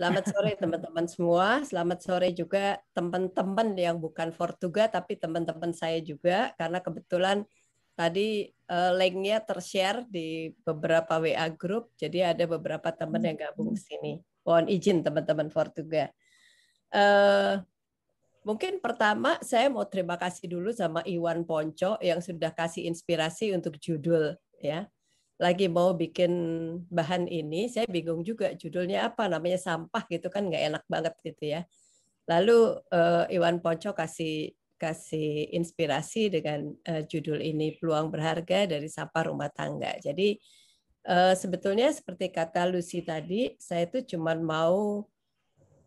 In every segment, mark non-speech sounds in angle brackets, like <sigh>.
Selamat sore teman-teman semua. Selamat sore juga teman-teman yang bukan Fortuga tapi teman-teman saya juga karena kebetulan tadi uh, linknya tershare di beberapa WA grup. Jadi ada beberapa teman yang gabung ke sini. Mohon izin teman-teman Fortuga. Uh, mungkin pertama saya mau terima kasih dulu sama Iwan Ponco yang sudah kasih inspirasi untuk judul ya lagi mau bikin bahan ini, saya bingung juga judulnya apa, namanya sampah gitu kan nggak enak banget gitu ya. Lalu uh, Iwan Ponco kasih kasih inspirasi dengan uh, judul ini peluang berharga dari sampah rumah tangga. Jadi uh, sebetulnya seperti kata Lucy tadi, saya itu cuma mau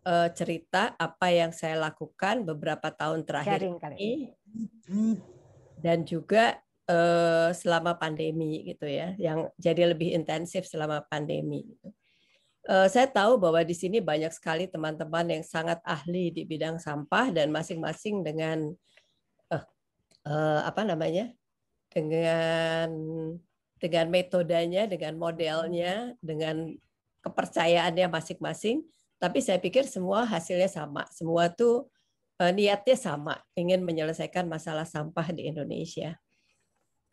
uh, cerita apa yang saya lakukan beberapa tahun terakhir ini dan juga Eh, selama pandemi gitu ya, yang jadi lebih intensif selama pandemi. Gitu. Eh, saya tahu bahwa di sini banyak sekali teman-teman yang sangat ahli di bidang sampah dan masing-masing dengan uh, uh, apa namanya dengan dengan metodenya, dengan modelnya, dengan kepercayaannya masing-masing. Tapi saya pikir semua hasilnya sama, semua tuh niatnya sama, ingin menyelesaikan masalah sampah di Indonesia.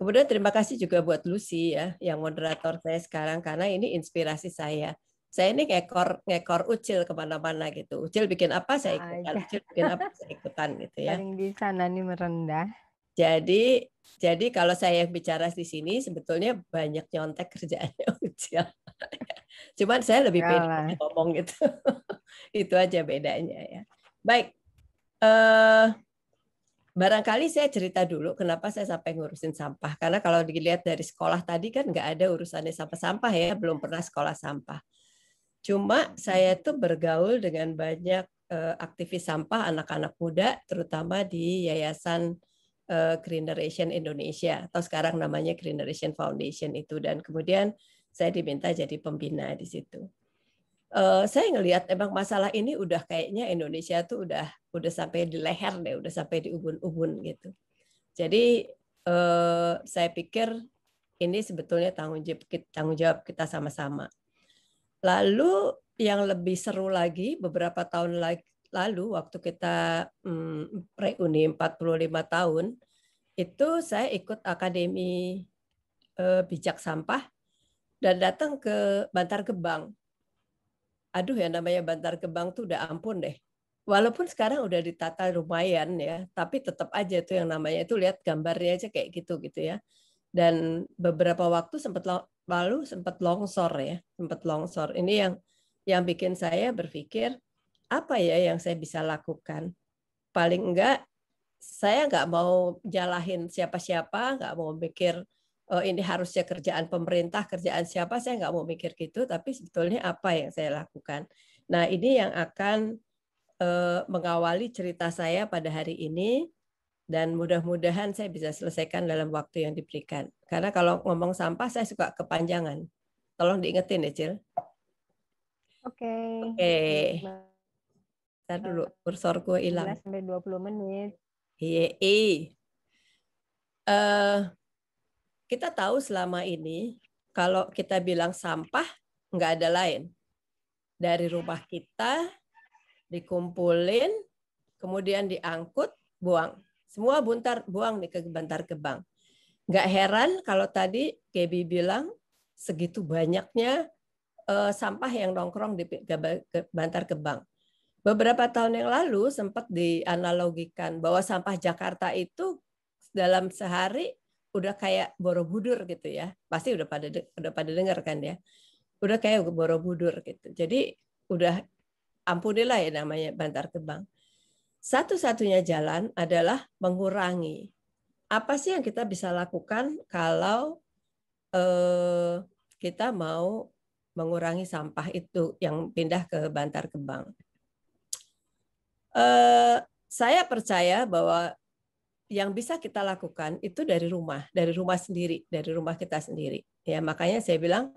Kemudian terima kasih juga buat Lucy ya, yang moderator saya sekarang karena ini inspirasi saya. Saya ini ngekor ngekor ucil kemana-mana gitu. Ucil bikin apa saya ikutan, ucil bikin apa saya ikutan gitu ya. Paling di sana nih merendah. Jadi jadi kalau saya bicara di sini sebetulnya banyak nyontek kerjaannya <laughs> ucil. Cuman saya lebih pede ngomong gitu. <laughs> Itu aja bedanya ya. Baik. Uh, barangkali saya cerita dulu kenapa saya sampai ngurusin sampah karena kalau dilihat dari sekolah tadi kan nggak ada urusannya sampah-sampah ya belum pernah sekolah sampah cuma saya tuh bergaul dengan banyak eh, aktivis sampah anak-anak muda terutama di yayasan eh, Green Generation Indonesia atau sekarang namanya Green Generation Foundation itu dan kemudian saya diminta jadi pembina di situ uh, saya ngelihat emang masalah ini udah kayaknya Indonesia tuh udah udah sampai di leher deh, udah sampai di ubun-ubun gitu. Jadi uh, saya pikir ini sebetulnya tanggung jawab kita, tanggung jawab kita sama-sama. Lalu yang lebih seru lagi beberapa tahun lagi lalu waktu kita hmm, reuni 45 tahun itu saya ikut akademi eh, bijak sampah dan datang ke Bantar Gebang aduh ya namanya Bantar Gebang tuh udah ampun deh. Walaupun sekarang udah ditata lumayan ya, tapi tetap aja itu yang namanya itu lihat gambarnya aja kayak gitu gitu ya. Dan beberapa waktu sempat lalu sempat longsor ya, sempat longsor. Ini yang yang bikin saya berpikir apa ya yang saya bisa lakukan. Paling enggak saya nggak mau jalahin siapa-siapa, nggak mau mikir oh, ini harusnya kerjaan pemerintah, kerjaan siapa, saya nggak mau mikir gitu, tapi sebetulnya apa yang saya lakukan. Nah, ini yang akan eh, mengawali cerita saya pada hari ini dan mudah-mudahan saya bisa selesaikan dalam waktu yang diberikan. Karena kalau ngomong sampah saya suka kepanjangan. Tolong diingetin ya, Cil. Oke. Okay. Oke. Okay. Nah, dulu kursor gue hilang. 20 menit. Iya. Eh. Uh, kita tahu selama ini kalau kita bilang sampah nggak ada lain dari rumah kita dikumpulin kemudian diangkut buang semua buntar buang nih ke bantar gebang nggak heran kalau tadi Gaby bilang segitu banyaknya uh, sampah yang nongkrong di bantar gebang beberapa tahun yang lalu sempat dianalogikan bahwa sampah Jakarta itu dalam sehari udah kayak Borobudur gitu ya. Pasti udah pada udah pada dengar kan ya. Udah kayak Borobudur gitu. Jadi udah ampunilah ya namanya Bantar kebang Satu-satunya jalan adalah mengurangi. Apa sih yang kita bisa lakukan kalau eh, kita mau mengurangi sampah itu yang pindah ke Bantar kebang Eh, saya percaya bahwa yang bisa kita lakukan itu dari rumah, dari rumah sendiri, dari rumah kita sendiri. Ya, makanya saya bilang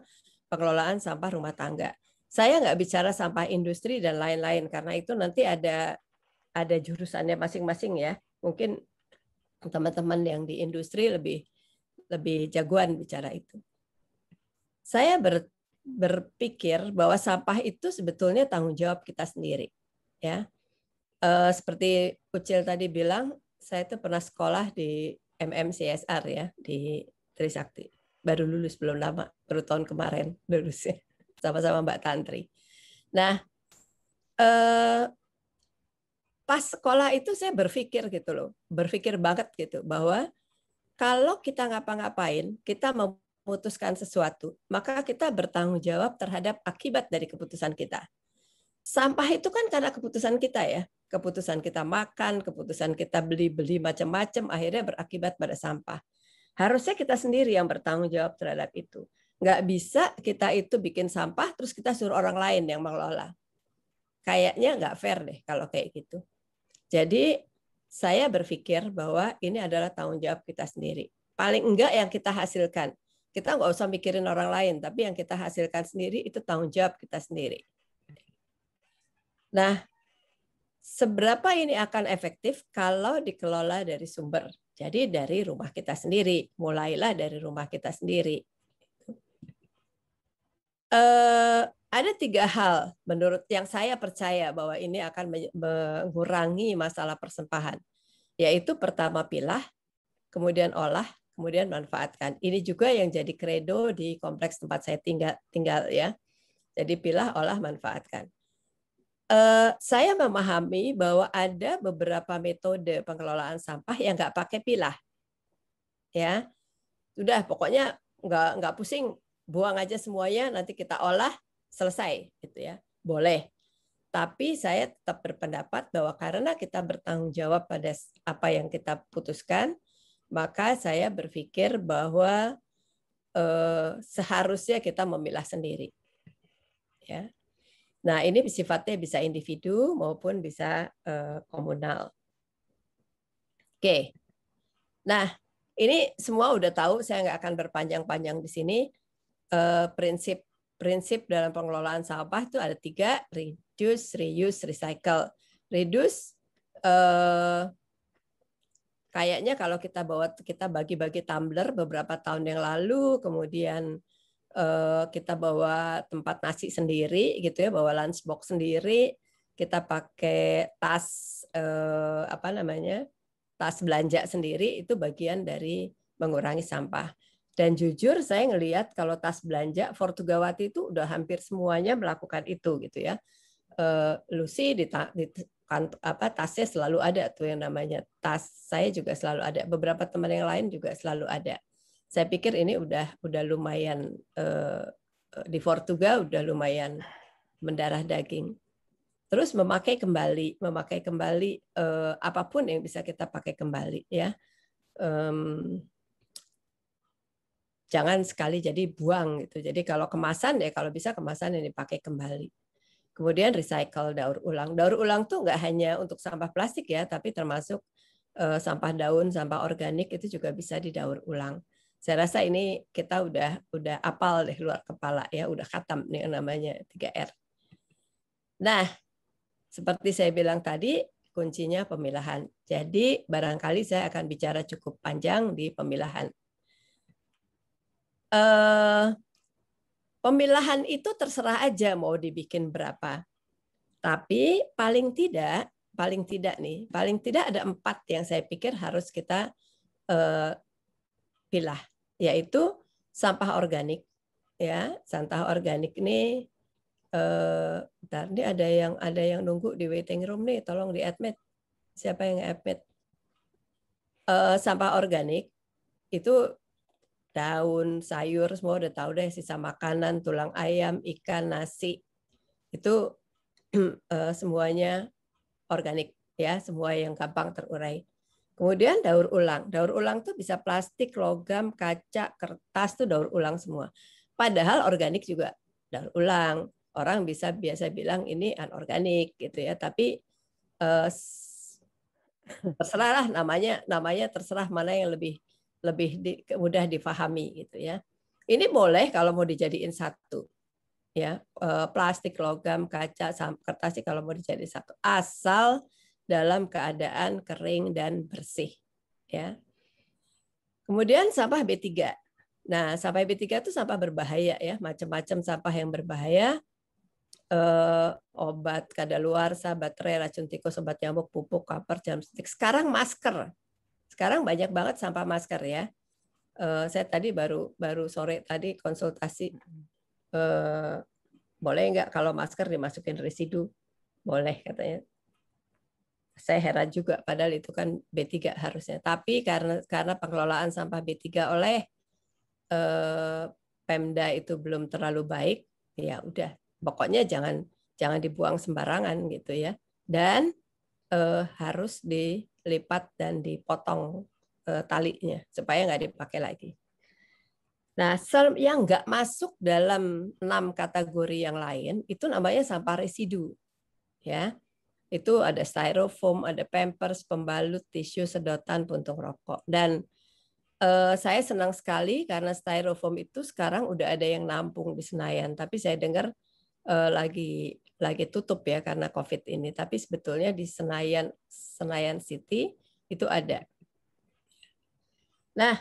pengelolaan sampah rumah tangga. Saya nggak bicara sampah industri dan lain-lain karena itu nanti ada ada jurusannya masing-masing ya. Mungkin teman-teman yang di industri lebih lebih jagoan bicara itu. Saya ber, berpikir bahwa sampah itu sebetulnya tanggung jawab kita sendiri, ya. Eh, seperti Ucil tadi bilang, saya itu pernah sekolah di MMCSR ya di Trisakti. Baru lulus belum lama, baru tahun kemarin <laughs> lulusnya sama-sama Mbak Tantri. Nah, eh, pas sekolah itu saya berpikir gitu loh, berpikir banget gitu bahwa kalau kita ngapa-ngapain, kita memutuskan sesuatu, maka kita bertanggung jawab terhadap akibat dari keputusan kita. Sampah itu kan karena keputusan kita ya keputusan kita makan, keputusan kita beli-beli macam-macam, akhirnya berakibat pada sampah. Harusnya kita sendiri yang bertanggung jawab terhadap itu. Nggak bisa kita itu bikin sampah, terus kita suruh orang lain yang mengelola. Kayaknya nggak fair deh kalau kayak gitu. Jadi saya berpikir bahwa ini adalah tanggung jawab kita sendiri. Paling enggak yang kita hasilkan. Kita nggak usah mikirin orang lain, tapi yang kita hasilkan sendiri itu tanggung jawab kita sendiri. Nah, seberapa ini akan efektif kalau dikelola dari sumber. Jadi dari rumah kita sendiri, mulailah dari rumah kita sendiri. Uh, ada tiga hal menurut yang saya percaya bahwa ini akan mengurangi masalah persempahan, yaitu pertama pilah, kemudian olah, kemudian manfaatkan. Ini juga yang jadi kredo di kompleks tempat saya tinggal, tinggal ya. Jadi pilah, olah, manfaatkan. Uh, saya memahami bahwa ada beberapa metode pengelolaan sampah yang nggak pakai pilah, ya sudah pokoknya nggak nggak pusing buang aja semuanya nanti kita olah selesai gitu ya boleh tapi saya tetap berpendapat bahwa karena kita bertanggung jawab pada apa yang kita putuskan maka saya berpikir bahwa uh, seharusnya kita memilah sendiri ya Nah, ini sifatnya bisa individu maupun bisa eh, komunal. Oke. Nah, ini semua udah tahu, saya nggak akan berpanjang-panjang di sini. Eh, prinsip prinsip dalam pengelolaan sampah itu ada tiga, reduce, reuse, recycle. Reduce, eh, kayaknya kalau kita bawa kita bagi-bagi tumbler beberapa tahun yang lalu, kemudian Eh, kita bawa tempat nasi sendiri gitu ya, bawa lunchbox sendiri, kita pakai tas eh, apa namanya? tas belanja sendiri itu bagian dari mengurangi sampah. Dan jujur saya ngelihat kalau tas belanja Fortugawati itu udah hampir semuanya melakukan itu gitu ya. eh, Lucy di, ta di kant apa tasnya selalu ada tuh yang namanya tas saya juga selalu ada beberapa teman yang lain juga selalu ada saya pikir ini udah udah lumayan uh, di Portugal udah lumayan mendarah daging. Terus memakai kembali, memakai kembali uh, apapun yang bisa kita pakai kembali ya. Um, jangan sekali jadi buang gitu. Jadi kalau kemasan ya kalau bisa kemasan yang dipakai kembali. Kemudian recycle daur ulang. Daur ulang tuh nggak hanya untuk sampah plastik ya, tapi termasuk uh, sampah daun, sampah organik itu juga bisa didaur ulang saya rasa ini kita udah udah apal deh luar kepala ya udah khatam nih namanya 3R. Nah, seperti saya bilang tadi kuncinya pemilahan. Jadi barangkali saya akan bicara cukup panjang di pemilahan. Eh, pemilahan itu terserah aja mau dibikin berapa. Tapi paling tidak, paling tidak nih, paling tidak ada empat yang saya pikir harus kita eh, pilah yaitu sampah organik. Ya, sampah organik ini eh bentar, ada yang ada yang nunggu di waiting room nih, tolong di admit Siapa yang admit? Eh, sampah organik itu daun, sayur semua udah tahu deh sisa makanan, tulang ayam, ikan, nasi. Itu <clears throat> eh, semuanya organik ya, semua yang gampang terurai. Kemudian daur ulang. Daur ulang tuh bisa plastik, logam, kaca, kertas tuh daur ulang semua. Padahal organik juga daur ulang. Orang bisa biasa bilang ini anorganik gitu ya, tapi eh, terserahlah namanya namanya terserah mana yang lebih lebih di, mudah difahami gitu ya. Ini boleh kalau mau dijadiin satu ya eh, plastik, logam, kaca, kertas sih kalau mau dijadiin satu asal dalam keadaan kering dan bersih. Ya. Kemudian sampah B3. Nah, sampah B3 itu sampah berbahaya ya, macam-macam sampah yang berbahaya. Eh, obat kadaluarsa, baterai, racun tikus, obat nyamuk, pupuk, koper, jamstik. Sekarang masker. Sekarang banyak banget sampah masker ya. Eh, saya tadi baru baru sore tadi konsultasi eh, boleh nggak kalau masker dimasukin residu? Boleh katanya saya heran juga padahal itu kan B3 harusnya. Tapi karena karena pengelolaan sampah B3 oleh eh, Pemda itu belum terlalu baik, ya udah pokoknya jangan jangan dibuang sembarangan gitu ya. Dan eh, harus dilipat dan dipotong eh, talinya supaya nggak dipakai lagi. Nah, sel yang nggak masuk dalam enam kategori yang lain itu namanya sampah residu. Ya, itu ada styrofoam, ada pampers, pembalut, tisu, sedotan, puntung rokok. Dan eh, saya senang sekali karena styrofoam itu sekarang udah ada yang nampung di Senayan, tapi saya dengar eh, lagi lagi tutup ya karena COVID ini. Tapi sebetulnya di Senayan Senayan City itu ada. Nah,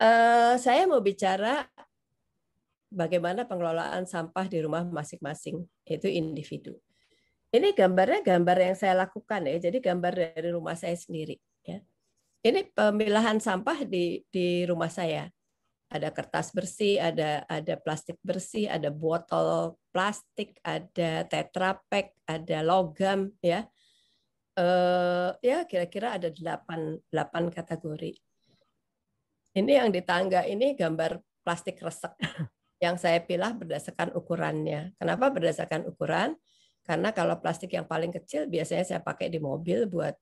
eh, saya mau bicara bagaimana pengelolaan sampah di rumah masing-masing, itu individu. Ini gambarnya gambar yang saya lakukan ya. Jadi gambar dari rumah saya sendiri ya. Ini pemilahan sampah di di rumah saya. Ada kertas bersih, ada ada plastik bersih, ada botol plastik, ada tetrapek, ada logam ya. Eh, ya kira-kira ada 8 8 kategori. Ini yang di tangga ini gambar plastik resek <laughs> yang saya pilih berdasarkan ukurannya. Kenapa berdasarkan ukuran? Karena kalau plastik yang paling kecil biasanya saya pakai di mobil buat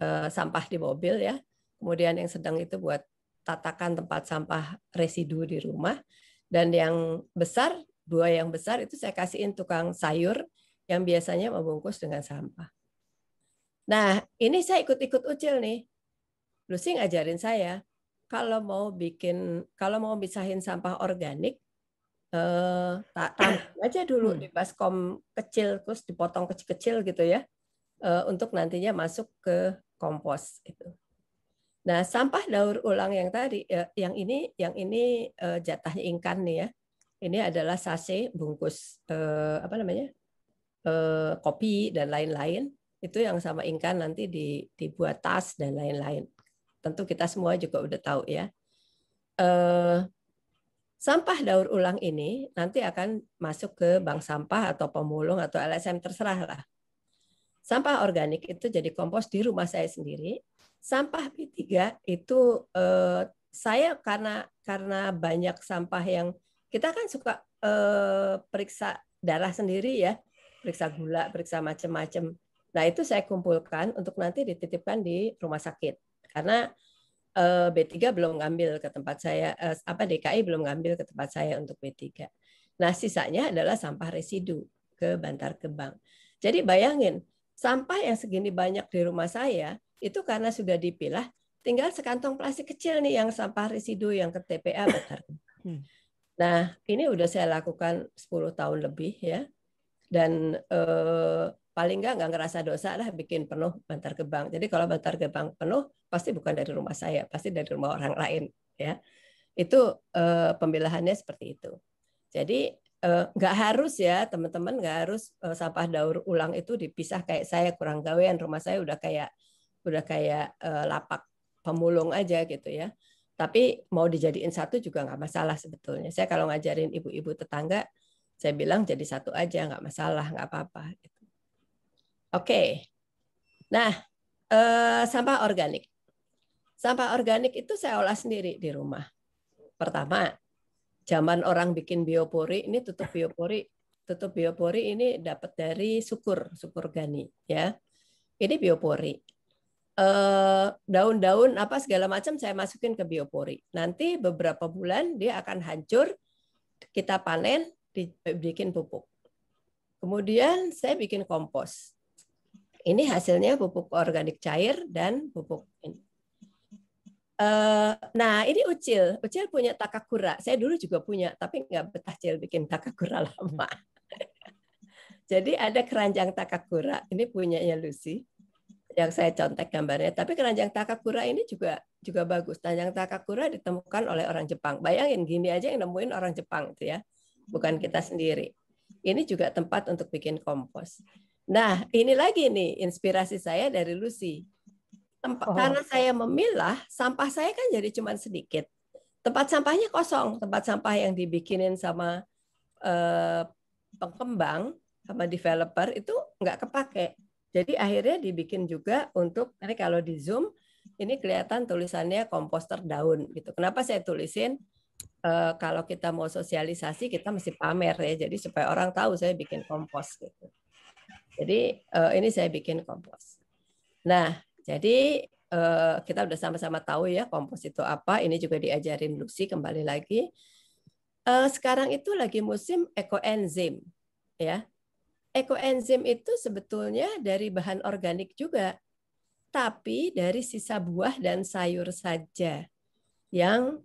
uh, sampah di mobil ya. Kemudian yang sedang itu buat tatakan tempat sampah residu di rumah. Dan yang besar, dua yang besar itu saya kasihin tukang sayur yang biasanya membungkus dengan sampah. Nah, ini saya ikut-ikut ucil nih. Lucy ngajarin saya, kalau mau bikin, kalau mau pisahin sampah organik, tak eh, tabung aja dulu hmm. di baskom kecil terus dipotong kecil-kecil gitu ya eh, untuk nantinya masuk ke kompos itu. Nah sampah daur ulang yang tadi ya, yang ini yang ini eh, jatahnya ingkan nih ya. Ini adalah sase bungkus apa namanya kopi dan lain-lain itu yang sama ingkan nanti dibuat tas dan lain-lain. Tentu kita semua juga udah tahu ya. Sampah daur ulang ini nanti akan masuk ke bank sampah atau pemulung atau LSM terserah lah. Sampah organik itu jadi kompos di rumah saya sendiri. Sampah B3 itu eh, saya karena karena banyak sampah yang kita kan suka eh, periksa darah sendiri ya, periksa gula, periksa macam-macam. Nah, itu saya kumpulkan untuk nanti dititipkan di rumah sakit. Karena Eh, B3 belum ngambil ke tempat saya eh, apa DKI belum ngambil ke tempat saya untuk B3. Nah, sisanya adalah sampah residu ke Bantar Gebang. Jadi bayangin, sampah yang segini banyak di rumah saya itu karena sudah dipilah, tinggal sekantong plastik kecil nih yang sampah residu yang ke TPA Bantar hmm. Nah, ini udah saya lakukan 10 tahun lebih ya. Dan eh, paling nggak nggak ngerasa dosa lah bikin penuh bantar gebang. Jadi kalau bantar gebang penuh pasti bukan dari rumah saya, pasti dari rumah orang lain ya. Itu eh, pembelahannya seperti itu. Jadi eh, nggak harus ya teman-teman nggak harus eh, sampah daur ulang itu dipisah kayak saya kurang gawean rumah saya udah kayak udah kayak eh, lapak pemulung aja gitu ya. Tapi mau dijadiin satu juga nggak masalah sebetulnya. Saya kalau ngajarin ibu-ibu tetangga, saya bilang jadi satu aja nggak masalah nggak apa-apa. Gitu. Oke. Nah, eh, sampah organik. Sampah organik itu saya olah sendiri di rumah. Pertama, zaman orang bikin biopori, ini tutup biopori, tutup biopori ini dapat dari sukur, sukur gani, ya. Ini biopori. daun eh, daun-daun apa segala macam saya masukin ke biopori. Nanti beberapa bulan dia akan hancur, kita panen, dibikin pupuk. Kemudian saya bikin kompos. Ini hasilnya pupuk organik cair dan pupuk ini. Eh, nah ini Ucil, Ucil punya takakura. Saya dulu juga punya, tapi nggak betah Cil bikin takakura lama. <laughs> Jadi ada keranjang takakura, ini punyanya Lucy yang saya contek gambarnya. Tapi keranjang takakura ini juga juga bagus. Keranjang takakura ditemukan oleh orang Jepang. Bayangin gini aja yang nemuin orang Jepang itu ya, bukan kita sendiri. Ini juga tempat untuk bikin kompos. Nah, ini lagi nih inspirasi saya dari Lucy. Temp oh. Karena saya memilah, sampah saya kan jadi cuma sedikit. Tempat sampahnya kosong, tempat sampah yang dibikinin sama eh, pengembang, sama developer itu nggak kepake. Jadi akhirnya dibikin juga untuk, ini kalau di Zoom, ini kelihatan tulisannya komposter daun gitu. Kenapa saya tulisin eh, kalau kita mau sosialisasi kita mesti pamer ya. Jadi supaya orang tahu saya bikin kompos gitu. Jadi uh, ini saya bikin kompos. Nah, jadi uh, kita sudah sama-sama tahu ya kompos itu apa. Ini juga diajarin Lucy kembali lagi. Uh, sekarang itu lagi musim ekoenzim, ya. Ekoenzim itu sebetulnya dari bahan organik juga, tapi dari sisa buah dan sayur saja yang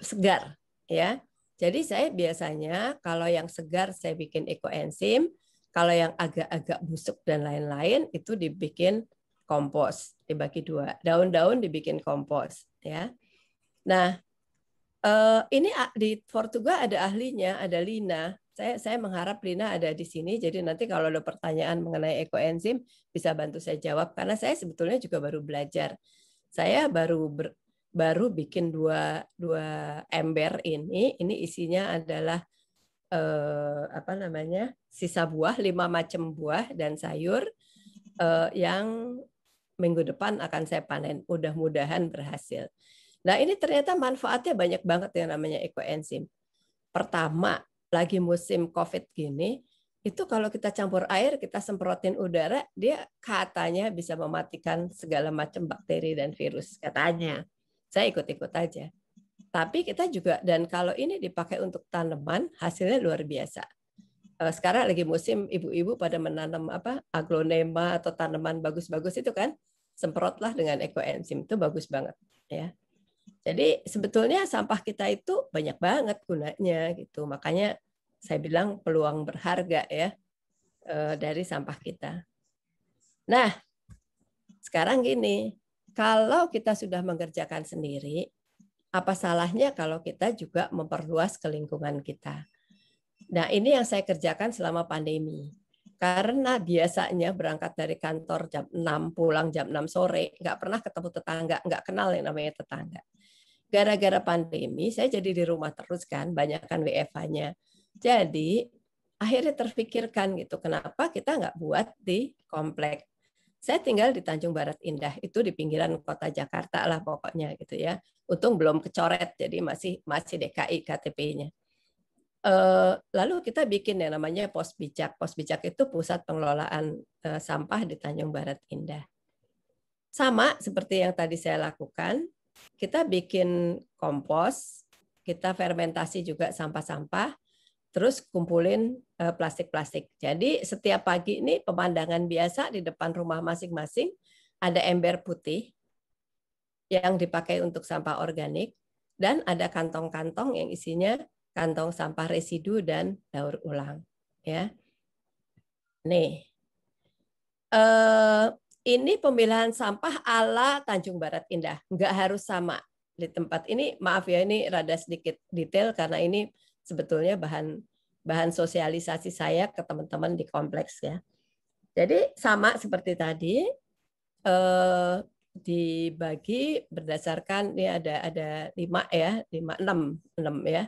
segar, ya. Jadi saya biasanya kalau yang segar saya bikin ekoenzim, kalau yang agak-agak busuk dan lain-lain itu dibikin kompos, dibagi dua. Daun-daun dibikin kompos, ya. Nah, eh, ini di Portugal ada ahlinya, ada Lina. Saya saya mengharap Lina ada di sini. Jadi nanti kalau ada pertanyaan mengenai ekoenzim bisa bantu saya jawab karena saya sebetulnya juga baru belajar. Saya baru ber, baru bikin dua dua ember ini. Ini isinya adalah Eh, apa namanya sisa buah lima macam buah dan sayur eh, yang minggu depan akan saya panen mudah-mudahan berhasil nah ini ternyata manfaatnya banyak banget yang namanya ekoenzim pertama lagi musim covid gini itu kalau kita campur air, kita semprotin udara, dia katanya bisa mematikan segala macam bakteri dan virus. Katanya. Saya ikut-ikut aja. Tapi kita juga dan kalau ini dipakai untuk tanaman hasilnya luar biasa. Eh, sekarang lagi musim ibu-ibu pada menanam apa aglonema atau tanaman bagus-bagus itu kan semprotlah dengan ekoenzim itu bagus banget ya. Jadi sebetulnya sampah kita itu banyak banget gunanya gitu. Makanya saya bilang peluang berharga ya eh, dari sampah kita. Nah, sekarang gini, kalau kita sudah mengerjakan sendiri, apa salahnya kalau kita juga memperluas ke lingkungan kita. Nah, ini yang saya kerjakan selama pandemi. Karena biasanya berangkat dari kantor jam 6, pulang jam 6 sore, nggak pernah ketemu tetangga, nggak kenal yang namanya tetangga. Gara-gara pandemi, saya jadi di rumah terus kan, banyakkan WFH-nya. Jadi, akhirnya terpikirkan gitu, kenapa kita nggak buat di komplek saya tinggal di Tanjung Barat Indah, itu di pinggiran kota Jakarta lah pokoknya gitu ya. Untung belum kecoret, jadi masih masih DKI KTP-nya. Eh, lalu kita bikin yang namanya pos bijak. Pos bijak itu pusat pengelolaan eh, sampah di Tanjung Barat Indah. Sama seperti yang tadi saya lakukan, kita bikin kompos, kita fermentasi juga sampah-sampah, terus kumpulin eh, plastik-plastik. Jadi setiap pagi ini pemandangan biasa di depan rumah masing-masing ada ember putih yang dipakai untuk sampah organik dan ada kantong-kantong yang isinya kantong sampah residu dan daur ulang. Ya, nih eh, ini pemilihan sampah ala Tanjung Barat Indah, nggak harus sama di tempat ini. Maaf ya ini rada sedikit detail karena ini sebetulnya bahan bahan sosialisasi saya ke teman-teman di kompleks ya. Jadi sama seperti tadi eh, dibagi berdasarkan ini ada ada lima ya lima enam enam ya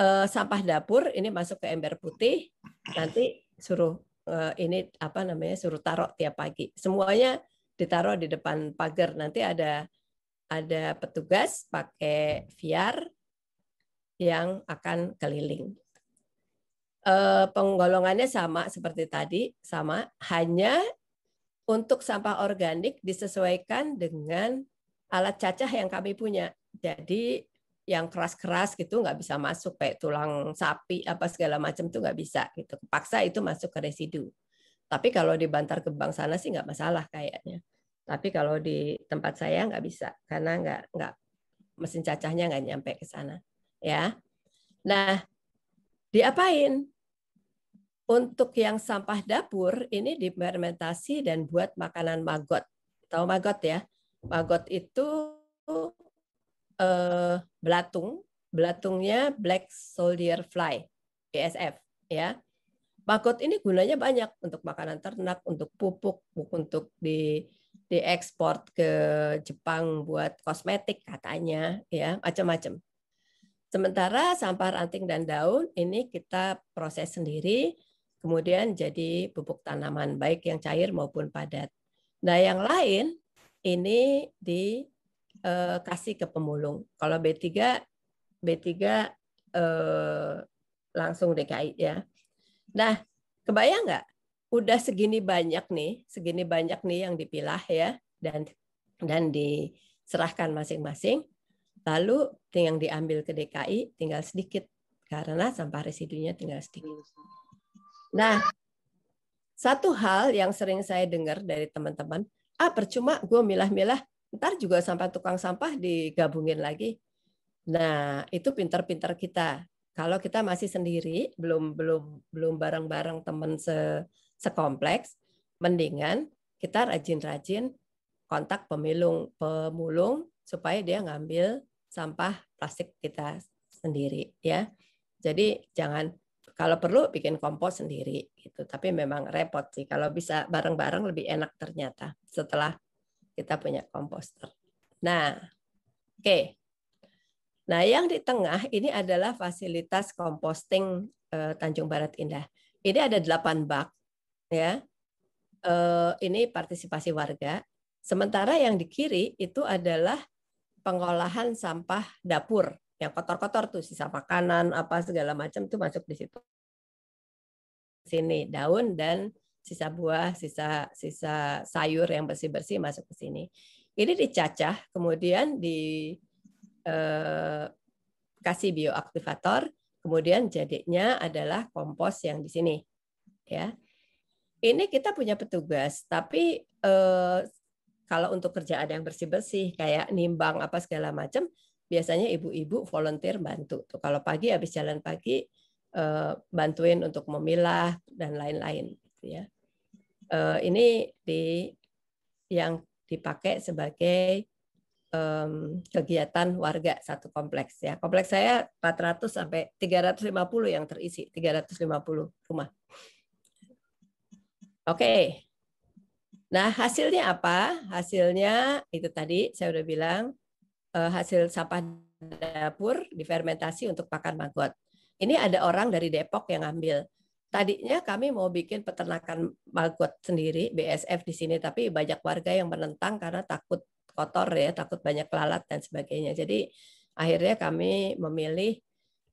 eh, sampah dapur ini masuk ke ember putih nanti suruh eh, ini apa namanya suruh taruh tiap pagi semuanya ditaruh di depan pagar nanti ada ada petugas pakai VR yang akan keliling. Eh, penggolongannya sama seperti tadi, sama hanya untuk sampah organik disesuaikan dengan alat cacah yang kami punya. Jadi yang keras-keras gitu nggak bisa masuk kayak tulang sapi apa segala macam tuh nggak bisa gitu. Paksa itu masuk ke residu. Tapi kalau di Bantar Gebang sana sih nggak masalah kayaknya. Tapi kalau di tempat saya nggak bisa karena nggak nggak mesin cacahnya nggak nyampe ke sana ya. Nah, diapain? Untuk yang sampah dapur ini difermentasi dan buat makanan maggot. Tahu maggot ya? Maggot itu eh, belatung, belatungnya black soldier fly, BSF ya. Maggot ini gunanya banyak untuk makanan ternak, untuk pupuk, untuk di diekspor ke Jepang buat kosmetik katanya ya, macam-macam. Sementara sampah ranting dan daun ini kita proses sendiri, kemudian jadi pupuk tanaman, baik yang cair maupun padat. Nah, yang lain ini dikasih eh, ke pemulung. Kalau B3, B3 eh, langsung DKI ya. Nah, kebayang nggak? Udah segini banyak nih, segini banyak nih yang dipilah ya, dan dan diserahkan masing-masing. Lalu yang diambil ke DKI tinggal sedikit karena sampah residunya tinggal sedikit. Nah, satu hal yang sering saya dengar dari teman-teman, ah percuma gue milah-milah, ntar juga sampah tukang sampah digabungin lagi. Nah, itu pinter-pinter kita. Kalau kita masih sendiri, belum belum belum bareng-bareng teman se sekompleks, mendingan kita rajin-rajin kontak pemilung pemulung supaya dia ngambil sampah plastik kita sendiri ya. Jadi jangan kalau perlu bikin kompos sendiri gitu. Tapi memang repot sih kalau bisa bareng-bareng lebih enak ternyata setelah kita punya komposter. Nah, oke. Okay. Nah, yang di tengah ini adalah fasilitas komposting eh, Tanjung Barat Indah. Ini ada 8 bak ya. Eh, ini partisipasi warga. Sementara yang di kiri itu adalah pengolahan sampah dapur yang kotor-kotor tuh sisa makanan apa segala macam tuh masuk di situ sini daun dan sisa buah sisa sisa sayur yang bersih bersih masuk ke sini ini dicacah kemudian di eh, kasih bioaktivator kemudian jadinya adalah kompos yang di sini ya ini kita punya petugas tapi eh, kalau untuk kerja ada yang bersih-bersih kayak nimbang apa segala macam, biasanya ibu-ibu volunteer bantu. Tuh kalau pagi habis jalan pagi eh, bantuin untuk memilah dan lain-lain gitu ya. Eh, ini di yang dipakai sebagai kegiatan warga satu kompleks ya. Kompleks saya 400 sampai 350 yang terisi, 350 rumah. Oke. Nah, hasilnya apa? Hasilnya itu tadi saya udah bilang eh, hasil sampah dapur difermentasi untuk pakan maggot. Ini ada orang dari Depok yang ngambil. Tadinya kami mau bikin peternakan maggot sendiri, BSF di sini, tapi banyak warga yang menentang karena takut kotor ya, takut banyak lalat dan sebagainya. Jadi akhirnya kami memilih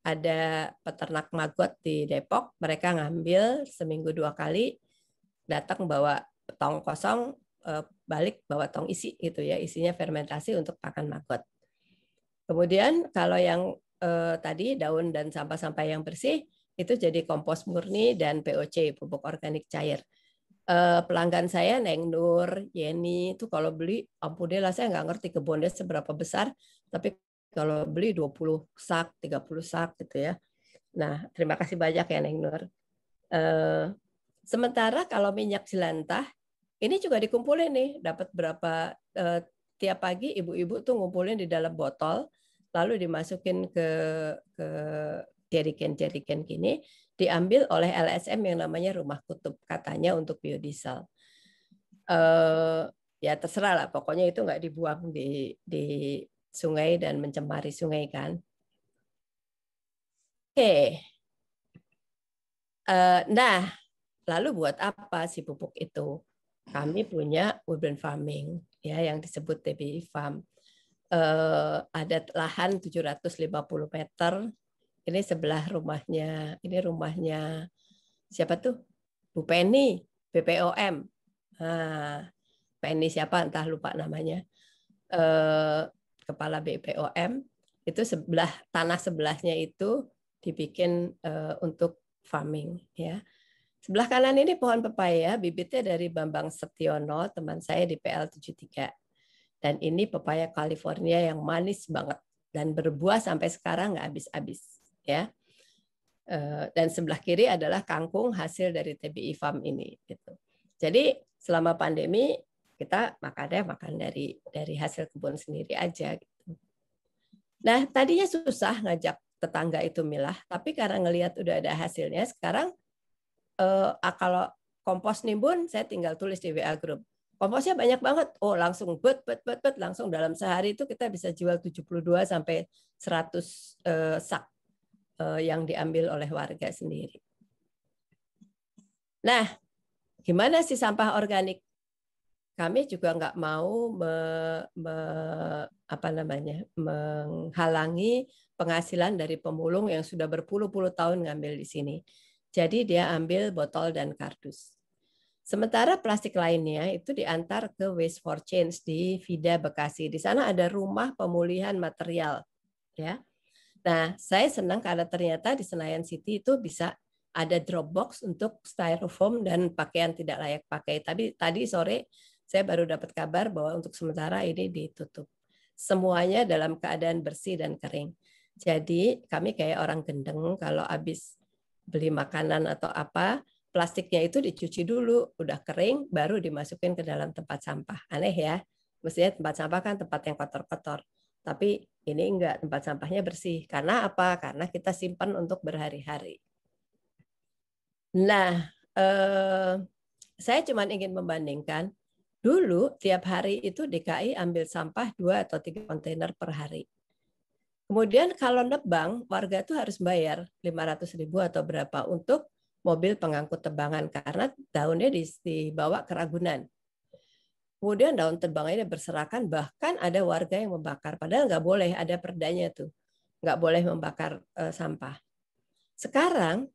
ada peternak maggot di Depok, mereka ngambil seminggu dua kali, datang bawa tong kosong eh, balik bawa tong isi gitu ya isinya fermentasi untuk pakan maggot. kemudian kalau yang eh, tadi daun dan sampah-sampah yang bersih itu jadi kompos murni dan POC pupuk organik cair eh, pelanggan saya Neng Nur Yeni itu kalau beli ampun deh lah saya nggak ngerti kebunnya seberapa besar tapi kalau beli 20 sak 30 sak gitu ya nah terima kasih banyak ya Neng Nur eh, sementara kalau minyak jelantah ini juga dikumpulin nih, dapat berapa eh, tiap pagi ibu-ibu tuh ngumpulin di dalam botol, lalu dimasukin ke ke jeriken-jeriken gini, diambil oleh LSM yang namanya Rumah Kutub katanya untuk biodiesel. Eh, ya terserah lah, pokoknya itu nggak dibuang di di sungai dan mencemari sungai kan. Oke, okay. eh, nah lalu buat apa si pupuk itu? kami punya urban farming ya yang disebut TBI farm. Uh, eh, ada lahan 750 meter. Ini sebelah rumahnya, ini rumahnya siapa tuh? Bu Penny, BPOM. Nah, Penny siapa entah lupa namanya. Uh, kepala BPOM itu sebelah tanah sebelahnya itu dibikin uh, untuk farming ya Sebelah kanan ini pohon pepaya, bibitnya dari Bambang Setiono, teman saya di PL73. Dan ini pepaya California yang manis banget dan berbuah sampai sekarang nggak habis-habis, ya. Eh, dan sebelah kiri adalah kangkung hasil dari TBI Farm ini. Gitu. Jadi selama pandemi kita makannya makan dari dari hasil kebun sendiri aja. Gitu. Nah tadinya susah ngajak tetangga itu milah, tapi karena ngelihat udah ada hasilnya, sekarang uh, kalau kompos nih bun, saya tinggal tulis di WA grup. Komposnya banyak banget. Oh, langsung bet bet bet bet langsung dalam sehari itu kita bisa jual 72 sampai 100 uh, eh, sak uh, yang diambil oleh warga sendiri. Nah, gimana sih sampah organik? Kami juga nggak mau me, me, apa namanya menghalangi penghasilan dari pemulung yang sudah berpuluh-puluh tahun ngambil di sini. Jadi dia ambil botol dan kardus. Sementara plastik lainnya itu diantar ke Waste for Change di Vida Bekasi. Di sana ada rumah pemulihan material, ya. Nah, saya senang karena ternyata di Senayan City itu bisa ada drop box untuk styrofoam dan pakaian tidak layak pakai. Tapi tadi sore saya baru dapat kabar bahwa untuk sementara ini ditutup. Semuanya dalam keadaan bersih dan kering. Jadi kami kayak orang gendeng kalau habis beli makanan atau apa, plastiknya itu dicuci dulu, udah kering, baru dimasukin ke dalam tempat sampah. Aneh ya, mestinya tempat sampah kan tempat yang kotor-kotor. Tapi ini enggak, tempat sampahnya bersih. Karena apa? Karena kita simpan untuk berhari-hari. Nah, eh, saya cuma ingin membandingkan, dulu tiap hari itu DKI ambil sampah dua atau tiga kontainer per hari. Kemudian kalau nebang, warga itu harus bayar 500 ribu atau berapa untuk mobil pengangkut tebangan karena daunnya dibawa ke Ragunan. Kemudian daun tebangannya berserakan, bahkan ada warga yang membakar. Padahal nggak boleh, ada perdanya tuh. Nggak boleh membakar e, sampah. Sekarang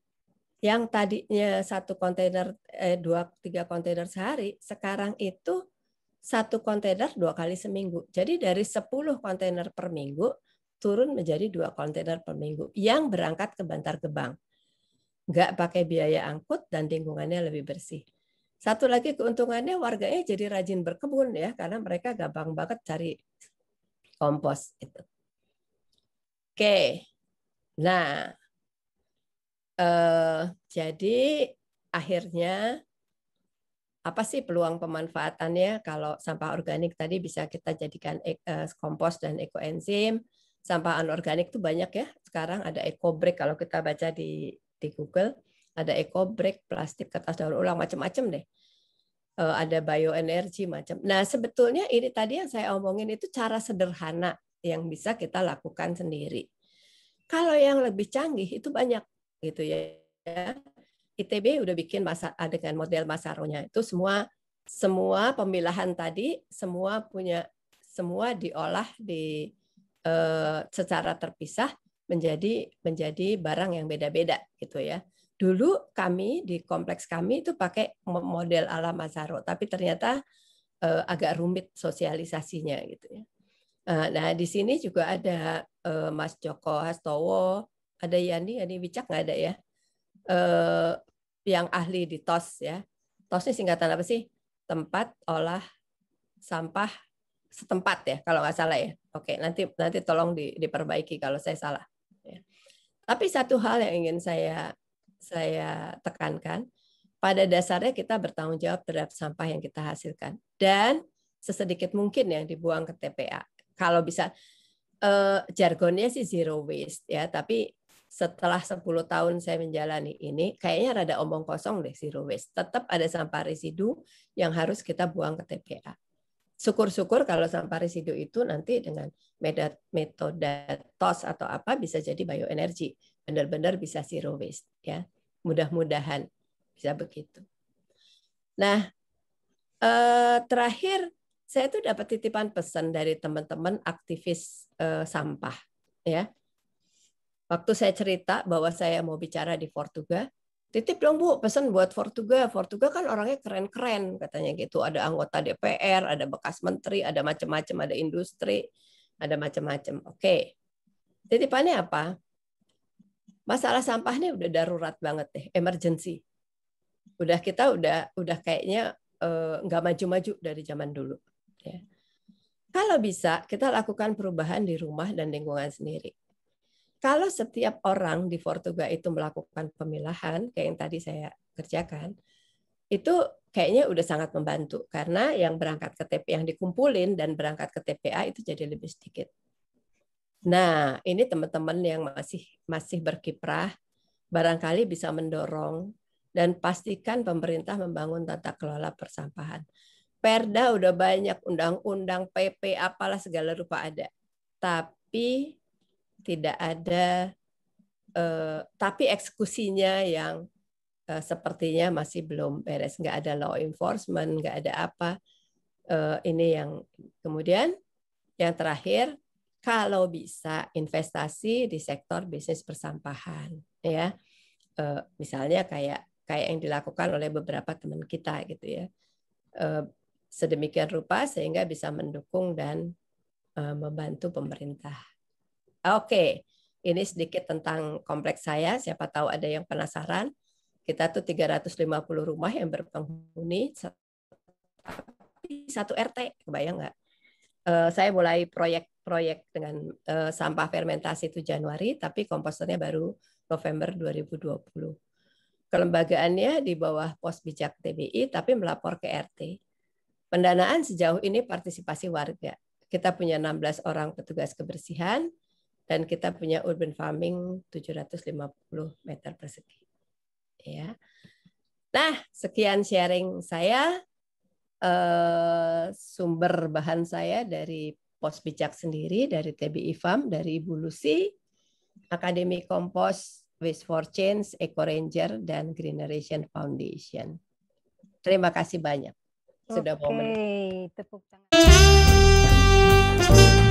yang tadinya satu kontainer eh, dua tiga kontainer sehari sekarang itu satu kontainer dua kali seminggu jadi dari sepuluh kontainer per minggu turun menjadi dua kontainer per minggu yang berangkat ke Bantar Gebang. Nggak pakai biaya angkut dan lingkungannya lebih bersih. Satu lagi keuntungannya warganya jadi rajin berkebun ya karena mereka gampang banget cari kompos itu. Oke, nah eh, jadi akhirnya apa sih peluang pemanfaatannya kalau sampah organik tadi bisa kita jadikan eh, kompos dan ekoenzim, sampah anorganik tuh banyak ya. Sekarang ada eco-break kalau kita baca di di Google, ada eco-break plastik, kertas daur ulang macam-macam deh. Eh, ada bioenergi macam. Nah, sebetulnya ini tadi yang saya omongin itu cara sederhana yang bisa kita lakukan sendiri. Kalau yang lebih canggih itu banyak gitu ya. ITB udah bikin masa ah, dengan model Masaronya itu semua semua pemilahan tadi semua punya semua diolah di Eh, secara terpisah menjadi menjadi barang yang beda-beda gitu ya. Dulu kami di kompleks kami itu pakai model ala Mazaro, tapi ternyata eh, agak rumit sosialisasinya gitu ya. Eh, nah di sini juga ada Mas Joko Hastowo, ada Yani, Yani Wicak nggak ada ya? yang ahli di TOS ya. TOS ini singkatan apa sih? Tempat olah sampah setempat ya kalau nggak salah ya Oke, nanti nanti tolong di, diperbaiki kalau saya salah. Ya. Tapi satu hal yang ingin saya saya tekankan, pada dasarnya kita bertanggung jawab terhadap sampah yang kita hasilkan dan sesedikit mungkin yang dibuang ke TPA. Kalau bisa eh, jargonnya sih zero waste ya, tapi setelah 10 tahun saya menjalani ini, kayaknya rada omong kosong deh zero waste. Tetap ada sampah residu yang harus kita buang ke TPA syukur-syukur kalau sampah residu itu nanti dengan metode TOS atau apa bisa jadi bioenergi. Benar-benar bisa zero waste ya. Mudah-mudahan bisa begitu. Nah, eh, terakhir saya tuh dapat titipan pesan dari teman-teman aktivis eh, sampah ya. Waktu saya cerita bahwa saya mau bicara di Portugal, titip dong bu pesan buat Fortuga Fortuga kan orangnya keren-keren katanya gitu ada anggota DPR ada bekas menteri ada macam-macam ada industri ada macam-macam oke titipannya apa masalah sampah ini udah darurat banget deh emergency udah kita udah udah kayaknya nggak eh, nggak maju-maju dari zaman dulu ya kalau bisa kita lakukan perubahan di rumah dan lingkungan sendiri kalau setiap orang di Portugal itu melakukan pemilahan, kayak yang tadi saya kerjakan, itu kayaknya udah sangat membantu karena yang berangkat ke TPA yang dikumpulin dan berangkat ke TPA itu jadi lebih sedikit. Nah, ini teman-teman yang masih masih berkiprah barangkali bisa mendorong dan pastikan pemerintah membangun tata kelola persampahan. Perda udah banyak undang-undang PP apalah segala rupa ada. Tapi tidak ada eh, tapi eksekusinya yang eh, sepertinya masih belum beres nggak ada law enforcement nggak ada apa eh, ini yang kemudian yang terakhir kalau bisa investasi di sektor bisnis persampahan ya eh, misalnya kayak kayak yang dilakukan oleh beberapa teman kita gitu ya eh, sedemikian rupa sehingga bisa mendukung dan eh, membantu pemerintah Oke, ini sedikit tentang kompleks saya. Siapa tahu ada yang penasaran. Kita tuh 350 rumah yang berpenghuni, satu RT, kebayang nggak? Uh, saya mulai proyek-proyek dengan uh, sampah fermentasi itu Januari, tapi komposternya baru November 2020. Kelembagaannya di bawah pos bijak TBI, tapi melapor ke RT. Pendanaan sejauh ini partisipasi warga. Kita punya 16 orang petugas kebersihan, dan kita punya urban farming 750 meter persegi. Ya. Nah, sekian sharing saya. Eh, sumber bahan saya dari pos bijak sendiri, dari TBI Farm, dari Ibu Lucy, Akademi Kompos, Waste for Change, Eco Ranger, dan Greeneration Foundation. Terima kasih banyak sudah okay. mau Oke, tepuk tangan.